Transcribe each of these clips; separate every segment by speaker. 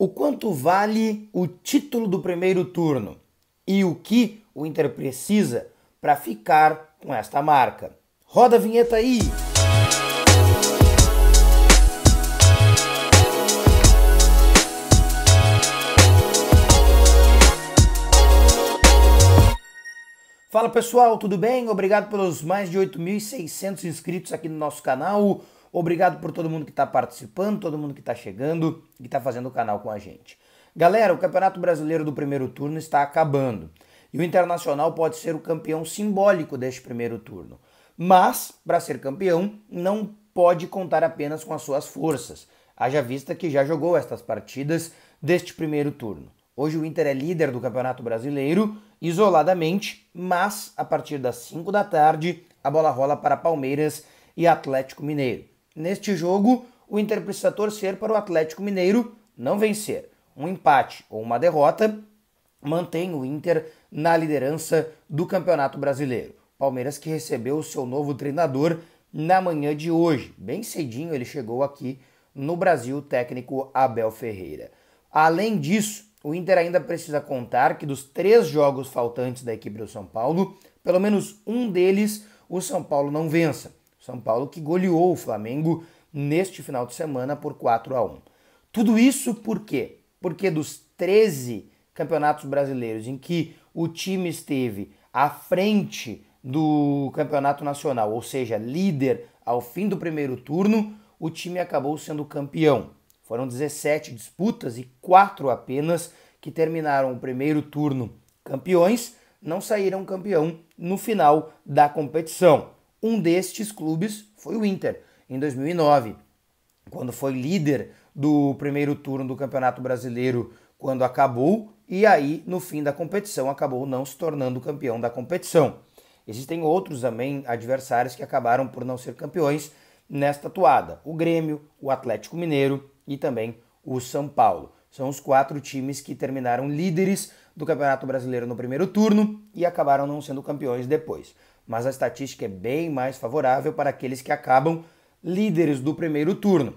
Speaker 1: O quanto vale o título do primeiro turno e o que o Inter precisa para ficar com esta marca? Roda a vinheta aí! Fala pessoal, tudo bem? Obrigado pelos mais de 8.600 inscritos aqui no nosso canal. Obrigado por todo mundo que está participando, todo mundo que está chegando e está fazendo o canal com a gente. Galera, o Campeonato Brasileiro do primeiro turno está acabando e o Internacional pode ser o campeão simbólico deste primeiro turno. Mas, para ser campeão, não pode contar apenas com as suas forças, haja vista que já jogou estas partidas deste primeiro turno. Hoje o Inter é líder do Campeonato Brasileiro, isoladamente, mas a partir das 5 da tarde a bola rola para Palmeiras e Atlético Mineiro neste jogo o Inter precisa torcer para o Atlético Mineiro não vencer. Um empate ou uma derrota mantém o Inter na liderança do Campeonato Brasileiro. Palmeiras que recebeu o seu novo treinador na manhã de hoje. Bem cedinho ele chegou aqui no Brasil, o técnico Abel Ferreira. Além disso, o Inter ainda precisa contar que dos três jogos faltantes da equipe do São Paulo, pelo menos um deles o São Paulo não vença. São Paulo que goleou o Flamengo neste final de semana por 4 a 1. Tudo isso por quê? Porque dos 13 campeonatos brasileiros em que o time esteve à frente do campeonato nacional, ou seja, líder ao fim do primeiro turno, o time acabou sendo campeão. Foram 17 disputas e quatro apenas que terminaram o primeiro turno campeões, não saíram campeão no final da competição. Um destes clubes foi o Inter, em 2009, quando foi líder do primeiro turno do Campeonato Brasileiro, quando acabou, e aí no fim da competição acabou não se tornando campeão da competição. Existem outros também adversários que acabaram por não ser campeões nesta toada: o Grêmio, o Atlético Mineiro e também o São Paulo. São os quatro times que terminaram líderes do Campeonato Brasileiro no primeiro turno e acabaram não sendo campeões depois. Mas a estatística é bem mais favorável para aqueles que acabam líderes do primeiro turno.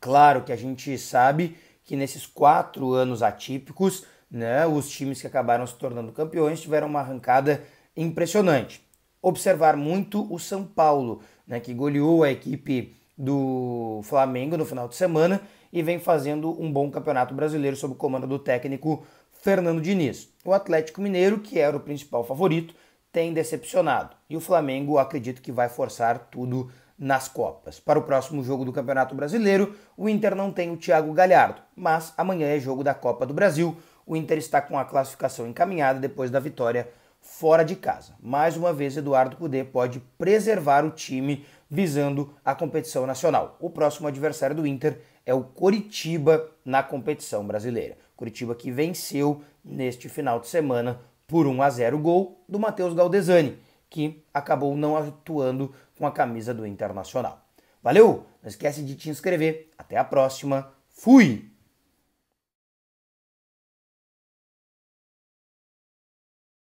Speaker 1: Claro que a gente sabe que nesses quatro anos atípicos, né, os times que acabaram se tornando campeões tiveram uma arrancada impressionante. Observar muito o São Paulo, né, que goleou a equipe do Flamengo no final de semana e vem fazendo um bom campeonato brasileiro sob o comando do técnico Fernando Diniz. O Atlético Mineiro, que era o principal favorito, tem decepcionado e o Flamengo acredito que vai forçar tudo nas Copas. Para o próximo jogo do Campeonato Brasileiro, o Inter não tem o Thiago Galhardo, mas amanhã é jogo da Copa do Brasil. O Inter está com a classificação encaminhada depois da vitória fora de casa. Mais uma vez, Eduardo Cudê pode preservar o time visando a competição nacional. O próximo adversário do Inter é o Coritiba na competição brasileira. Coritiba que venceu neste final de semana por 1 a 0 gol do Matheus Galdesani, que acabou não atuando com a camisa do Internacional. Valeu! Não esquece de te inscrever. Até a próxima. Fui!